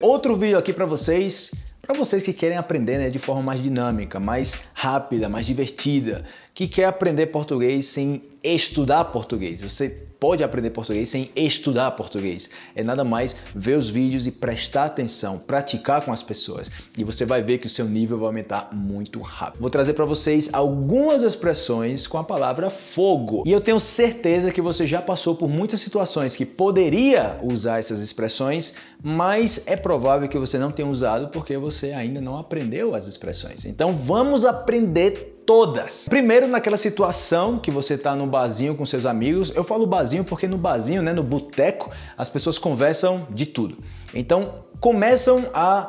Outro vídeo aqui para vocês, para vocês que querem aprender né, de forma mais dinâmica, mais rápida, mais divertida, que quer aprender português sem estudar português. Você pode aprender português sem estudar português. É nada mais ver os vídeos e prestar atenção, praticar com as pessoas. E você vai ver que o seu nível vai aumentar muito rápido. Vou trazer para vocês algumas expressões com a palavra fogo. E eu tenho certeza que você já passou por muitas situações que poderia usar essas expressões, mas é provável que você não tenha usado porque você ainda não aprendeu as expressões. Então vamos a aprender todas. Primeiro, naquela situação que você tá no barzinho com seus amigos. Eu falo barzinho porque no barzinho, né, no boteco, as pessoas conversam de tudo. Então, começam a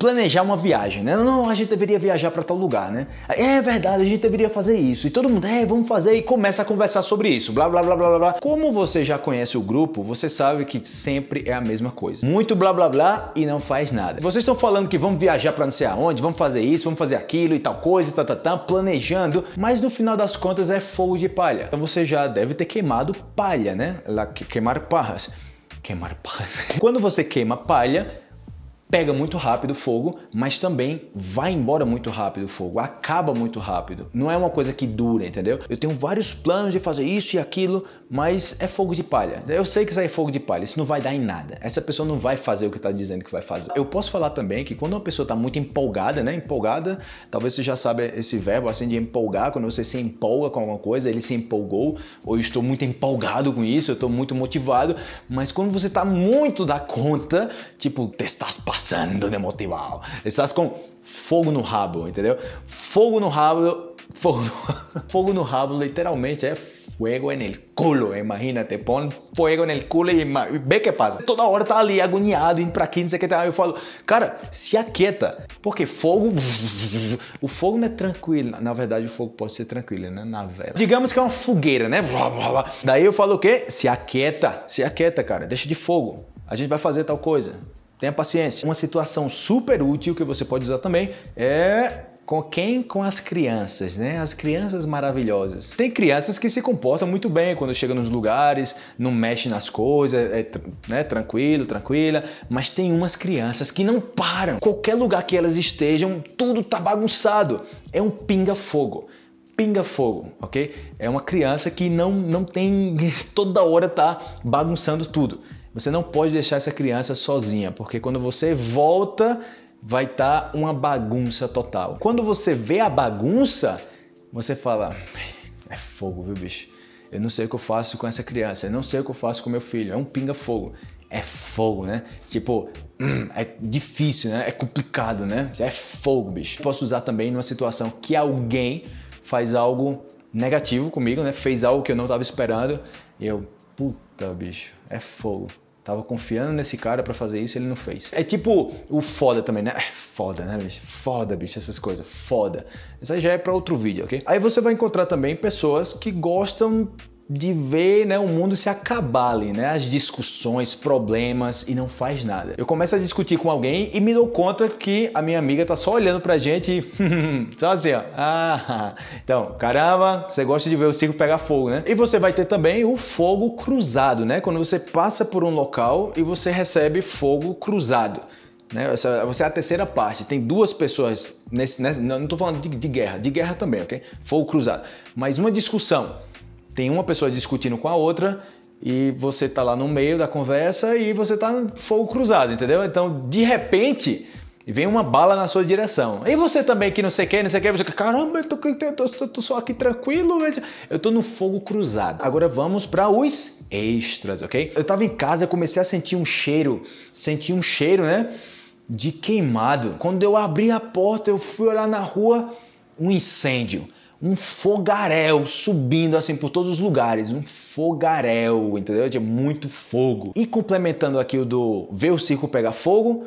planejar uma viagem, né? Não, a gente deveria viajar para tal lugar, né? É verdade, a gente deveria fazer isso. E todo mundo, é, vamos fazer e começa a conversar sobre isso, blá blá blá blá blá. Como você já conhece o grupo, você sabe que sempre é a mesma coisa. Muito blá blá blá e não faz nada. Vocês estão falando que vamos viajar para não sei aonde, vamos fazer isso, vamos fazer aquilo e tal coisa, tá, tá, tá, planejando, mas no final das contas é fogo de palha. Então você já deve ter queimado palha, né? Lá queimar parras. Queimar parras. Quando você queima palha, pega muito rápido o fogo, mas também vai embora muito rápido o fogo, acaba muito rápido. Não é uma coisa que dura, entendeu? Eu tenho vários planos de fazer isso e aquilo, mas é fogo de palha. Eu sei que isso aí é fogo de palha, isso não vai dar em nada. Essa pessoa não vai fazer o que está dizendo que vai fazer. Eu posso falar também que quando uma pessoa está muito empolgada, né? Empolgada, talvez você já sabe esse verbo assim de empolgar, quando você se empolga com alguma coisa, ele se empolgou, ou eu estou muito empolgado com isso, eu estou muito motivado, mas quando você está muito da conta, tipo, testar as passando de né, motivado. Estás com fogo no rabo, entendeu? Fogo no rabo, fogo no, fogo no rabo literalmente é fogo no culo, imagínate, te põe fogo no culo e vê que passa. Toda hora tá ali agoniado, indo pra aqui, não sei o que, tá. eu falo, cara, se aquieta, porque fogo, o fogo não é tranquilo, na verdade o fogo pode ser tranquilo, né, na vela. Digamos que é uma fogueira, né, daí eu falo o quê? Se aquieta, se aquieta, cara, deixa de fogo, a gente vai fazer tal coisa. Tenha paciência. Uma situação super útil que você pode usar também é com quem? Com as crianças, né? As crianças maravilhosas. Tem crianças que se comportam muito bem quando chegam nos lugares, não mexe nas coisas, é né? tranquilo, tranquila, mas tem umas crianças que não param. Qualquer lugar que elas estejam, tudo tá bagunçado. É um pinga-fogo pinga fogo, ok? É uma criança que não, não tem toda hora tá bagunçando tudo. Você não pode deixar essa criança sozinha, porque quando você volta, vai estar tá uma bagunça total. Quando você vê a bagunça, você fala: é fogo, viu, bicho? Eu não sei o que eu faço com essa criança, eu não sei o que eu faço com meu filho, é um pinga-fogo. É fogo, né? Tipo, hum, é difícil, né? É complicado, né? É fogo, bicho. Posso usar também numa situação que alguém faz algo negativo comigo, né? Fez algo que eu não estava esperando. Eu, puta, bicho, é fogo. Tava confiando nesse cara para fazer isso, ele não fez. É tipo o foda também, né? É foda, né, bicho? Foda, bicho, essas coisas. Foda. Isso aí já é para outro vídeo, ok? Aí você vai encontrar também pessoas que gostam de ver né, o mundo se acabar ali, né? As discussões, problemas e não faz nada. Eu começo a discutir com alguém e me dou conta que a minha amiga tá só olhando pra gente e só assim, ó. Ah, então, caramba, você gosta de ver o circo pegar fogo, né? E você vai ter também o fogo cruzado, né? Quando você passa por um local e você recebe fogo cruzado. Né? Essa, você é a terceira parte. Tem duas pessoas nesse. nesse não estou falando de, de guerra, de guerra também, ok? Fogo cruzado. Mas uma discussão tem uma pessoa discutindo com a outra e você tá lá no meio da conversa e você tá no fogo cruzado, entendeu? Então, de repente, vem uma bala na sua direção. E você também que não sei quer, não sei quer, você fica caramba, eu tô, tô, tô, tô só aqui tranquilo, eu tô no fogo cruzado. Agora vamos para os extras, ok? Eu tava em casa, comecei a sentir um cheiro, senti um cheiro, né? De queimado. Quando eu abri a porta, eu fui olhar na rua, um incêndio um fogaréu subindo assim por todos os lugares, um fogaréu, entendeu? De muito fogo. E complementando aqui o do ver o circo pegar fogo,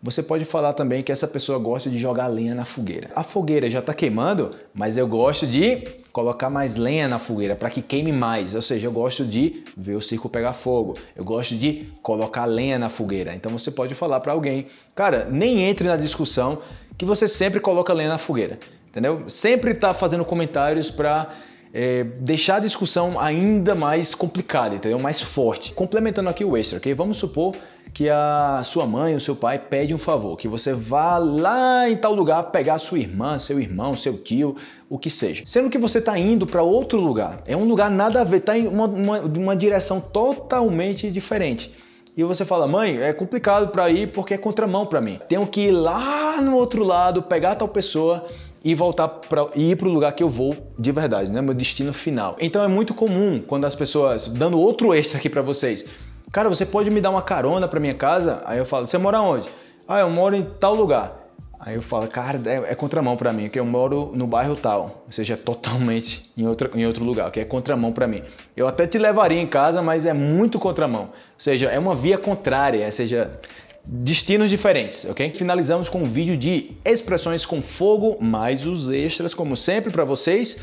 você pode falar também que essa pessoa gosta de jogar lenha na fogueira. A fogueira já está queimando, mas eu gosto de colocar mais lenha na fogueira para que queime mais. Ou seja, eu gosto de ver o circo pegar fogo. Eu gosto de colocar lenha na fogueira. Então você pode falar para alguém, cara, nem entre na discussão que você sempre coloca lenha na fogueira entendeu? Sempre tá fazendo comentários para é, deixar a discussão ainda mais complicada, entendeu? Mais forte. Complementando aqui o extra, ok? Vamos supor que a sua mãe o seu pai pede um favor, que você vá lá em tal lugar pegar a sua irmã, seu irmão, seu tio, o que seja. Sendo que você está indo para outro lugar, é um lugar nada a ver, está em uma, uma, uma direção totalmente diferente. E você fala, mãe, é complicado para ir porque é contramão para mim. Tenho que ir lá no outro lado, pegar tal pessoa e voltar para ir para o lugar que eu vou de verdade, né? Meu destino final. Então é muito comum quando as pessoas dando outro extra aqui para vocês. Cara, você pode me dar uma carona para minha casa? Aí eu falo: "Você mora onde?" "Ah, eu moro em tal lugar." Aí eu falo: "Cara, é, é contramão para mim, que eu moro no bairro tal." Ou seja, é totalmente em outro em outro lugar, que é contramão para mim. Eu até te levaria em casa, mas é muito contramão. Ou seja, é uma via contrária, ou seja, destinos diferentes, ok? Finalizamos com um vídeo de expressões com fogo, mais os extras, como sempre, para vocês.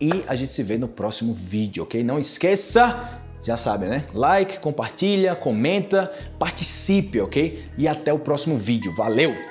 E a gente se vê no próximo vídeo, ok? Não esqueça, já sabe, né? Like, compartilha, comenta, participe, ok? E até o próximo vídeo. Valeu!